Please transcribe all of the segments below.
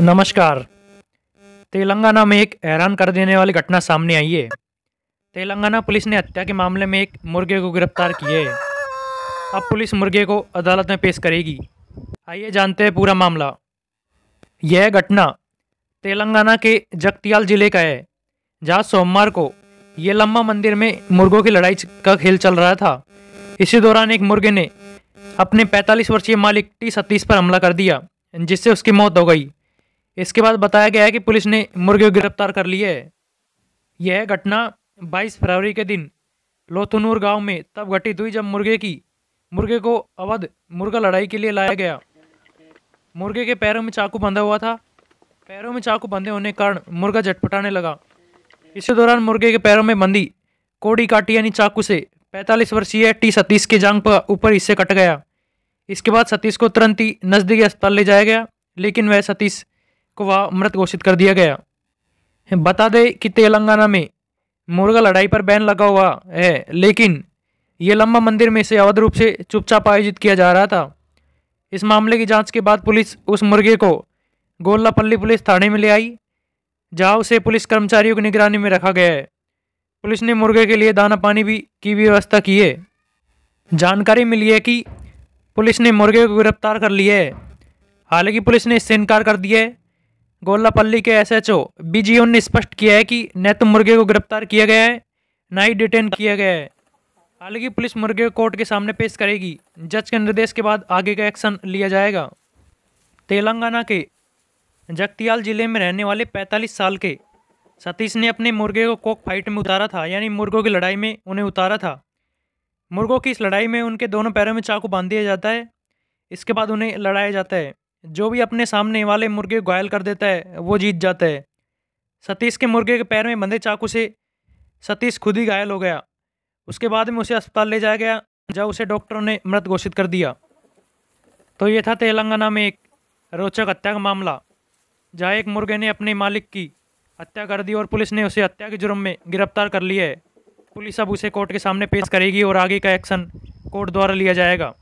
नमस्कार तेलंगाना में एक हैरान कर देने वाली घटना सामने आई है तेलंगाना पुलिस ने हत्या के मामले में एक मुर्गे को गिरफ्तार किए है अब पुलिस मुर्गे को अदालत में पेश करेगी आइए जानते हैं पूरा मामला यह घटना तेलंगाना के जगतियाल जिले का है जहां सोमवार को ये लम्बा मंदिर में मुर्गों की लड़ाई का खेल चल रहा था इसी दौरान एक मुर्गे ने अपने 45 वर्षीय मालिक टी सतीश पर हमला कर दिया जिससे उसकी मौत हो गई इसके बाद बताया गया है कि पुलिस ने मुर्गे गिरफ्तार कर लिए है यह घटना 22 फरवरी के दिन लोथनूर गांव में तब घटित हुई जब मुर्गे की मुर्गे को अवध मुर्गा लड़ाई के लिए लाया गया मुर्गे के पैरों में चाकू बंधा हुआ था पैरों में चाकू बंधे होने के कारण मुर्गा झटपटाने लगा इसी दौरान मुर्गे के पैरों में बंधी कोड़ी काटी यानी चाकू से 45 वर्षीय टी सतीश के जांग पर ऊपर हिस्से कट गया इसके बाद सतीश को तुरंत ही नज़दीकी अस्पताल ले जाया गया लेकिन वह सतीश को वह मृत घोषित कर दिया गया बता दें कि तेलंगाना में मुर्गा लड़ाई पर बैन लगा हुआ है लेकिन ये लंबा मंदिर में इसे अवध रूप से चुपचाप आयोजित किया जा रहा था इस मामले की जांच के बाद पुलिस उस मुर्गे को गोल्लापल्ली पुलिस थाने में ले आई जहां उसे पुलिस कर्मचारियों की निगरानी में रखा गया है पुलिस ने मुर्गे के लिए दाना पानी भी की व्यवस्था की है जानकारी मिली है कि पुलिस ने मुर्गे को गिरफ्तार कर लिया है हालांकि पुलिस ने इससे इनकार कर दिया है गोल्लापल्ली के एसएचओ बीजीओ ने स्पष्ट किया है कि न तो मुर्गे को गिरफ्तार किया गया है न ही डिटेन किया गया है हालांकि पुलिस मुर्गे को कोर्ट के सामने पेश करेगी जज के निर्देश के बाद आगे का एक्शन लिया जाएगा तेलंगाना के जगतियाल जिले में रहने वाले 45 साल के सतीश ने अपने मुर्गे को कोक फाइट में उतारा था यानी मुर्गों की लड़ाई में उन्हें उतारा था मुर्गों की इस लड़ाई में उनके दोनों पैरों में चाकू बांध दिया जाता है इसके बाद उन्हें लड़ाया जाता है जो भी अपने सामने वाले मुर्गे को घायल कर देता है वो जीत जाता है सतीश के मुर्गे के पैर में बंधे चाकू से सतीश खुद ही घायल हो गया उसके बाद में उसे अस्पताल ले जाया गया जहाँ उसे डॉक्टरों ने मृत घोषित कर दिया तो ये था तेलंगाना में एक रोचक हत्या का मामला जहाँ एक मुर्गे ने अपने मालिक की हत्या कर दी और पुलिस ने उसे हत्या के जुर्म में गिरफ्तार कर लिया है पुलिस अब उसे कोर्ट के सामने पेश करेगी और आगे का एक्शन कोर्ट द्वारा लिया जाएगा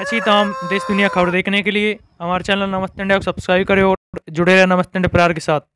ऐसी तमाम देश दुनिया खबर देखने के लिए हमारे चैनल नमस्ते इंडिया को सब्सक्राइब करें और जुड़े रहे नमस्ते इंडिया प्यार के साथ